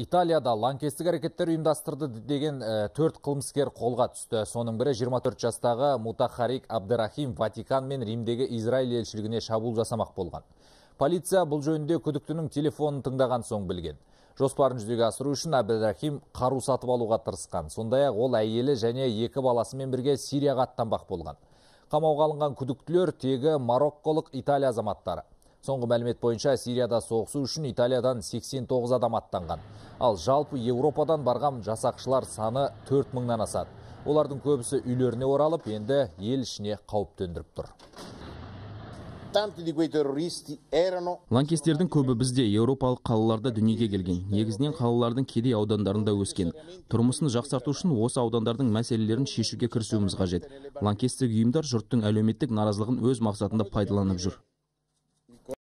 италияда ланкестік әрекеттер ұйымдастырды деген э, төрт қылмыскер қолға түсті соның бірі 24 жастағы мутахарик абдерахим ватикан мен римдегі израиль елшілігіне шабуыл жасамақ болған полиция бұл жөнінде күдіктінің телефонын тыңдаған соң білген жоспарын жүзеге асыру үшін абдерахим қару сатып алуға тырысқан сондай ақ ол әйелі және екі баласымен бірге сирияға аттанбақ болған қамауға алынған күдіктілер тегі марокколық италия азаматтары Соңғы мәлімет бойынша Сирияда соғысу үшін Италиядан 89 адам аттанған. Ал жалпы Еуропадан барған жасақшылар саны 4000-нан асады. Олардың көбісі үйлеріне оралып, енді ел ішіне қауіп төндіріп тұр. Ланкестердің көбі бізде еуропалық қалаларда дүниеге келген. Негізінен қалалардың кедей аудандарында өскен. Тұрмысын жақсарту үшін осы аудандардың мәселелерін шешуге кірісуіміз қажет. Ланкестер ұйымдар жұрттың әлеуметтік наразылығын өз мақсатында пайдаланып жүр.